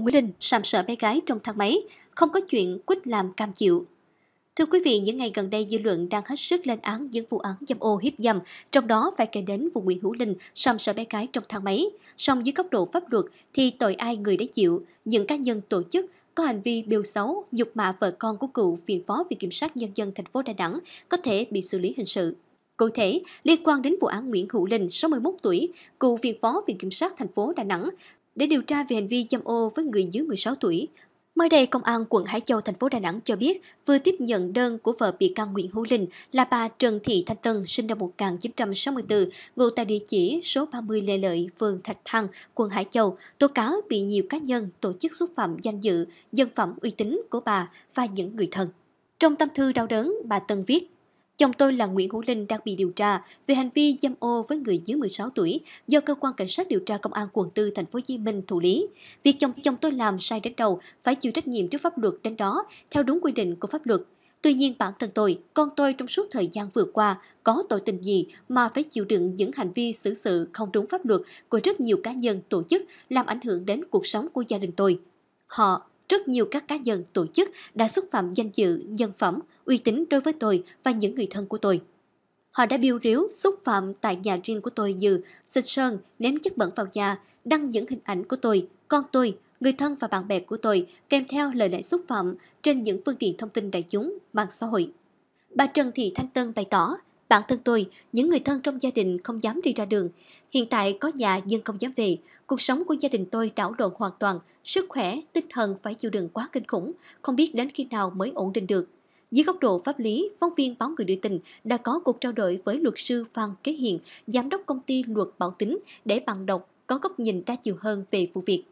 Nguyễn Mỹ Linh sàm sợ bé gái trong thang máy, không có chuyện quýt làm cam chịu. Thưa quý vị, những ngày gần đây dư luận đang hết sức lên án những vụ án dâm ô hiếp dâm, trong đó phải kể đến vụ Nguyễn Hữu Linh sàm sợ bé gái trong thang máy. Song dưới góc độ pháp luật thì tội ai người đã chịu, những cá nhân tổ chức có hành vi biêu xấu, nhục mạ vợ con của cựu viện phó viện kiểm sát nhân dân thành phố Đà Nẵng có thể bị xử lý hình sự. Cụ thể, liên quan đến vụ án Nguyễn Hữu Linh, 61 tuổi, cựu viện phó viện kiểm sát thành phố Đà Nẵng để điều tra về hành vi dâm ô với người dưới 16 tuổi. Mới đây, Công an quận Hải Châu, thành phố Đà Nẵng cho biết vừa tiếp nhận đơn của vợ bị can Nguyễn Hữu Linh là bà Trần Thị Thanh Tân, sinh năm 1964, ngụ tại địa chỉ số 30 Lê Lợi, phường Thạch Thăng, quận Hải Châu, tố cáo bị nhiều cá nhân, tổ chức xúc phạm danh dự, dân phẩm uy tín của bà và những người thân. Trong tâm thư đau đớn, bà Tân viết, Chồng tôi là Nguyễn Hữu Linh đang bị điều tra về hành vi dâm ô với người dưới 16 tuổi do cơ quan cảnh sát điều tra công an quận 4 thành phố Hồ Chí Minh thụ lý. Việc chồng chồng tôi làm sai đến đầu phải chịu trách nhiệm trước pháp luật đến đó theo đúng quy định của pháp luật. Tuy nhiên bản thân tôi, con tôi trong suốt thời gian vừa qua có tội tình gì mà phải chịu đựng những hành vi xử sự không đúng pháp luật của rất nhiều cá nhân, tổ chức làm ảnh hưởng đến cuộc sống của gia đình tôi. Họ rất nhiều các cá nhân tổ chức đã xúc phạm danh dự, nhân phẩm, uy tín đối với tôi và những người thân của tôi. Họ đã biêu ríu xúc phạm tại nhà riêng của tôi như xịt sơn, ném chất bẩn vào nhà, đăng những hình ảnh của tôi, con tôi, người thân và bạn bè của tôi kèm theo lời lẽ xúc phạm trên những phương tiện thông tin đại chúng, mạng xã hội. Bà Trần Thị Thanh Tân bày tỏ, Bản thân tôi, những người thân trong gia đình không dám đi ra đường. Hiện tại có nhà nhưng không dám về. Cuộc sống của gia đình tôi đảo lộn hoàn toàn. Sức khỏe, tinh thần phải chịu đựng quá kinh khủng. Không biết đến khi nào mới ổn định được. Dưới góc độ pháp lý, phóng viên báo người đưa tin đã có cuộc trao đổi với luật sư Phan Kế Hiền, giám đốc công ty luật bảo tính để bằng đọc có góc nhìn đa chiều hơn về vụ việc.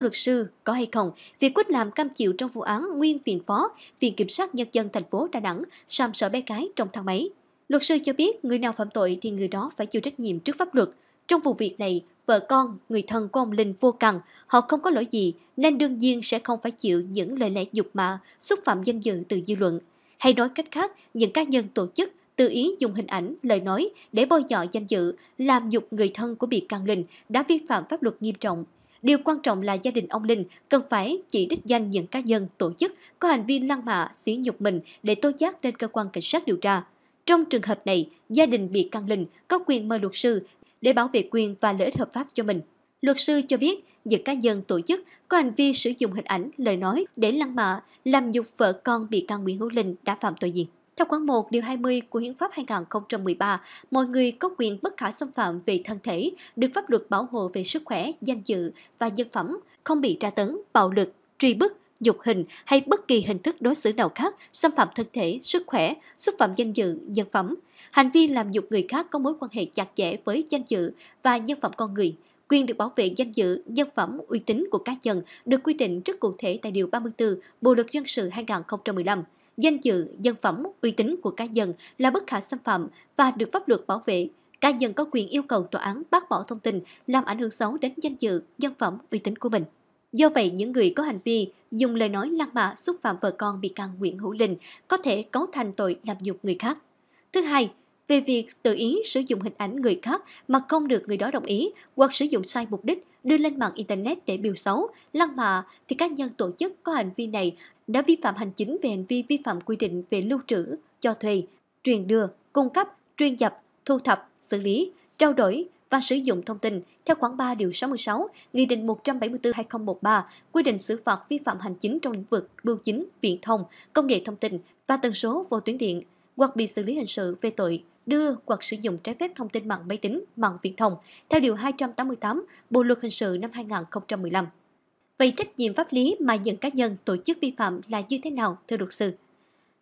Luật sư, có hay không, việc quyết làm cam chịu trong vụ án nguyên viện phó, viện kiểm sát nhân dân thành phố Đà Nẵng, sàm sợ bé gái trong thang máy. Luật sư cho biết người nào phạm tội thì người đó phải chịu trách nhiệm trước pháp luật. Trong vụ việc này, vợ con, người thân của ông Linh vô cằn, họ không có lỗi gì nên đương nhiên sẽ không phải chịu những lời lẽ nhục mạ, xúc phạm danh dự từ dư luận. Hay nói cách khác, những cá nhân tổ chức tự ý dùng hình ảnh, lời nói để bôi nhọ danh dự, làm nhục người thân của bị can Linh đã vi phạm pháp luật nghiêm trọng. Điều quan trọng là gia đình ông Linh cần phải chỉ đích danh những cá nhân, tổ chức có hành vi lăng mạ, xỉ nhục mình để tố giác lên cơ quan cảnh sát điều tra. Trong trường hợp này, gia đình bị can Linh có quyền mời luật sư để bảo vệ quyền và lợi ích hợp pháp cho mình. Luật sư cho biết, những cá nhân tổ chức có hành vi sử dụng hình ảnh, lời nói để lăng mạ, làm nhục vợ con bị can Nguyễn Hữu Linh đã phạm tội gì. Theo khoản 1 điều 20 của Hiến pháp 2013, mọi người có quyền bất khả xâm phạm về thân thể, được pháp luật bảo hộ về sức khỏe, danh dự và nhân phẩm, không bị tra tấn, bạo lực, truy bức, dục hình hay bất kỳ hình thức đối xử nào khác xâm phạm thân thể, sức khỏe, xúc phạm danh dự, nhân phẩm. Hành vi làm nhục người khác có mối quan hệ chặt chẽ với danh dự và nhân phẩm con người. Quyền được bảo vệ danh dự, nhân phẩm, uy tín của cá nhân được quy định rất cụ thể tại Điều 34 Bộ Luật Dân sự 2015 danh dự, nhân phẩm, uy tín của cá nhân là bất khả xâm phạm và được pháp luật bảo vệ. Cá nhân có quyền yêu cầu tòa án bác bỏ thông tin làm ảnh hưởng xấu đến danh dự, nhân phẩm, uy tín của mình. Do vậy, những người có hành vi dùng lời nói lăng mạ xúc phạm vợ con bị can Nguyễn Hữu Linh có thể cấu thành tội làm nhục người khác. Thứ hai, về việc tự ý sử dụng hình ảnh người khác mà không được người đó đồng ý hoặc sử dụng sai mục đích đưa lên mạng Internet để biểu xấu, lăng mạ thì cá nhân tổ chức có hành vi này đã vi phạm hành chính về hành vi vi phạm quy định về lưu trữ, cho thuê, truyền đưa, cung cấp, truyền dập, thu thập, xử lý, trao đổi, và sử dụng thông tin theo khoản 3 điều 66 Nghị định 174/2013 quy định xử phạt vi phạm hành chính trong lĩnh vực bưu chính, viễn thông, công nghệ thông tin và tần số vô tuyến điện hoặc bị xử lý hình sự về tội đưa hoặc sử dụng trái phép thông tin mạng máy tính, mạng viễn thông theo điều 288 Bộ luật hình sự năm 2015. Vậy trách nhiệm pháp lý mà những cá nhân tổ chức vi phạm là như thế nào thưa luật sư?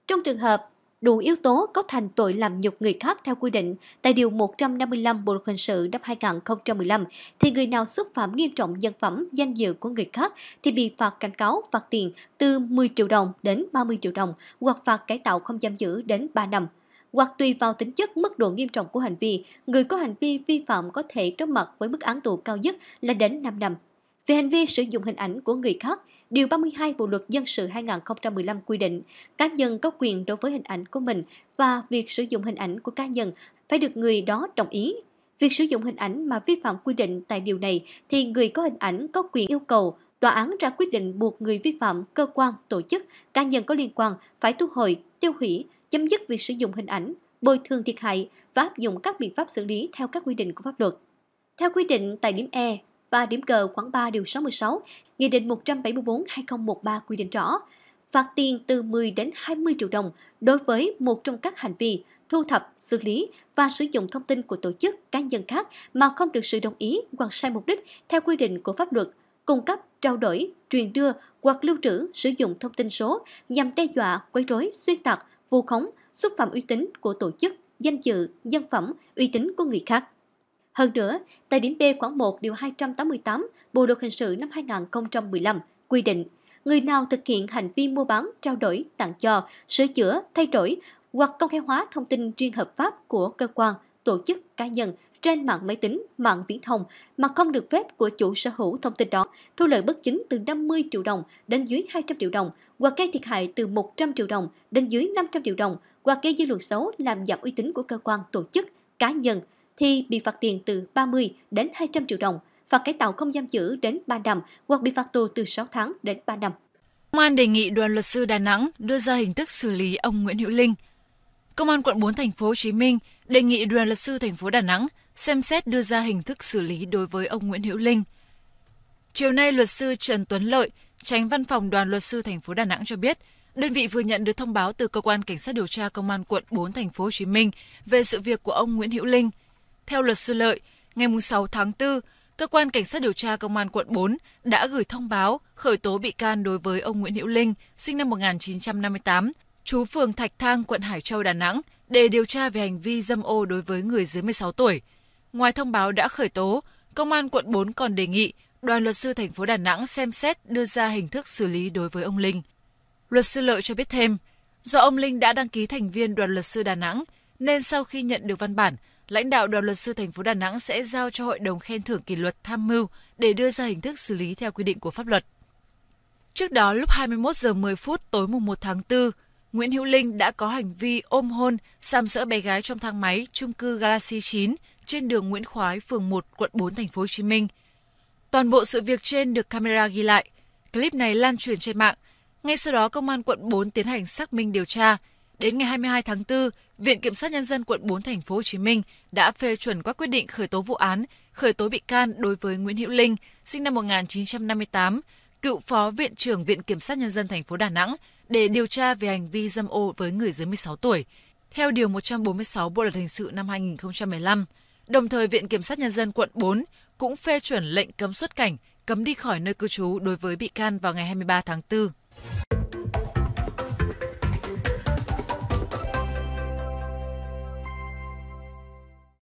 Trong trường hợp đủ yếu tố cấu thành tội làm nhục người khác theo quy định tại Điều 155 Bộ Luật Hình sự năm 2015, thì người nào xúc phạm nghiêm trọng dân phẩm, danh dự của người khác thì bị phạt cảnh cáo, phạt tiền từ 10 triệu đồng đến 30 triệu đồng hoặc phạt cải tạo không giam giữ đến 3 năm hoặc tùy vào tính chất mức độ nghiêm trọng của hành vi, người có hành vi vi phạm có thể đối mặt với mức án tù cao nhất là đến 5 năm về hành vi sử dụng hình ảnh của người khác, Điều 32 Bộ Luật Dân sự 2015 quy định, cá nhân có quyền đối với hình ảnh của mình và việc sử dụng hình ảnh của cá nhân phải được người đó đồng ý. Việc sử dụng hình ảnh mà vi phạm quy định tại điều này thì người có hình ảnh có quyền yêu cầu tòa án ra quyết định buộc người vi phạm cơ quan, tổ chức, cá nhân có liên quan phải thu hồi, tiêu hủy, chấm dứt việc sử dụng hình ảnh, bồi thường thiệt hại và áp dụng các biện pháp xử lý theo các quy định của pháp luật. Theo quy định tại điểm E và điểm cờ khoảng 3 điều 66, Nghị định 174-2013 quy định rõ, phạt tiền từ 10 đến 20 triệu đồng đối với một trong các hành vi thu thập, xử lý và sử dụng thông tin của tổ chức cá nhân khác mà không được sự đồng ý hoặc sai mục đích theo quy định của pháp luật, cung cấp, trao đổi, truyền đưa hoặc lưu trữ sử dụng thông tin số nhằm đe dọa, quấy rối, xuyên tạc, vu khống, xúc phạm uy tín của tổ chức, danh dự, nhân phẩm, uy tín của người khác. Hơn nữa, tại điểm B khoảng 1 điều 288 Bộ luật hình sự năm 2015 quy định người nào thực hiện hành vi mua bán, trao đổi, tặng cho, sửa chữa, thay đổi hoặc công khai hóa thông tin riêng hợp pháp của cơ quan, tổ chức, cá nhân trên mạng máy tính, mạng viễn thông mà không được phép của chủ sở hữu thông tin đó, thu lợi bất chính từ 50 triệu đồng đến dưới 200 triệu đồng hoặc gây thiệt hại từ 100 triệu đồng đến dưới 500 triệu đồng hoặc gây dư luận xấu làm giảm uy tín của cơ quan, tổ chức, cá nhân thì bị phạt tiền từ 30 đến 200 triệu đồng, phạt cải tạo không giam giữ đến 3 năm hoặc bị phạt tù từ 6 tháng đến 3 năm. Công an đề nghị đoàn luật sư Đà Nẵng đưa ra hình thức xử lý ông Nguyễn Hữu Linh. Công an quận 4 thành phố Hồ Chí Minh đề nghị đoàn luật sư thành phố Đà Nẵng xem xét đưa ra hình thức xử lý đối với ông Nguyễn Hữu Linh. Chiều nay, luật sư Trần Tuấn Lợi, tránh văn phòng đoàn luật sư thành phố Đà Nẵng cho biết, đơn vị vừa nhận được thông báo từ cơ quan cảnh sát điều tra công an quận 4 thành phố Hồ Chí Minh về sự việc của ông Nguyễn Hữu Linh – theo luật sư Lợi, ngày 6 tháng 4, cơ quan cảnh sát điều tra công an quận 4 đã gửi thông báo khởi tố bị can đối với ông Nguyễn Hữu Linh, sinh năm 1958, chú phường Thạch Thang, quận Hải Châu, Đà Nẵng để điều tra về hành vi dâm ô đối với người dưới 16 tuổi. Ngoài thông báo đã khởi tố, công an quận 4 còn đề nghị đoàn luật sư thành phố Đà Nẵng xem xét đưa ra hình thức xử lý đối với ông Linh. Luật sư Lợi cho biết thêm, do ông Linh đã đăng ký thành viên đoàn luật sư Đà Nẵng nên sau khi nhận được văn bản, lãnh đạo đoàn luật sư thành phố Đà Nẵng sẽ giao cho hội đồng khen thưởng kỷ luật tham mưu để đưa ra hình thức xử lý theo quy định của pháp luật. Trước đó lúc 21 giờ 10 phút tối mùng 1 tháng 4, Nguyễn Hữu Linh đã có hành vi ôm hôn, sàm sỡ bé gái trong thang máy chung cư Galaxy 9 trên đường Nguyễn Khoái, phường 1, quận 4, thành phố Hồ Chí Minh. Toàn bộ sự việc trên được camera ghi lại. Clip này lan truyền trên mạng. Ngay sau đó, công an quận 4 tiến hành xác minh điều tra, Đến ngày 22 tháng 4, Viện Kiểm sát Nhân dân quận 4 thành phố Hồ Chí Minh đã phê chuẩn các quyết định khởi tố vụ án, khởi tố bị can đối với Nguyễn Hữu Linh, sinh năm 1958, cựu phó viện trưởng Viện Kiểm sát Nhân dân thành phố Đà Nẵng để điều tra về hành vi dâm ô với người dưới 16 tuổi, theo Điều 146 Bộ Luật Hình sự năm 2015. Đồng thời, Viện Kiểm sát Nhân dân quận 4 cũng phê chuẩn lệnh cấm xuất cảnh, cấm đi khỏi nơi cư trú đối với bị can vào ngày 23 tháng 4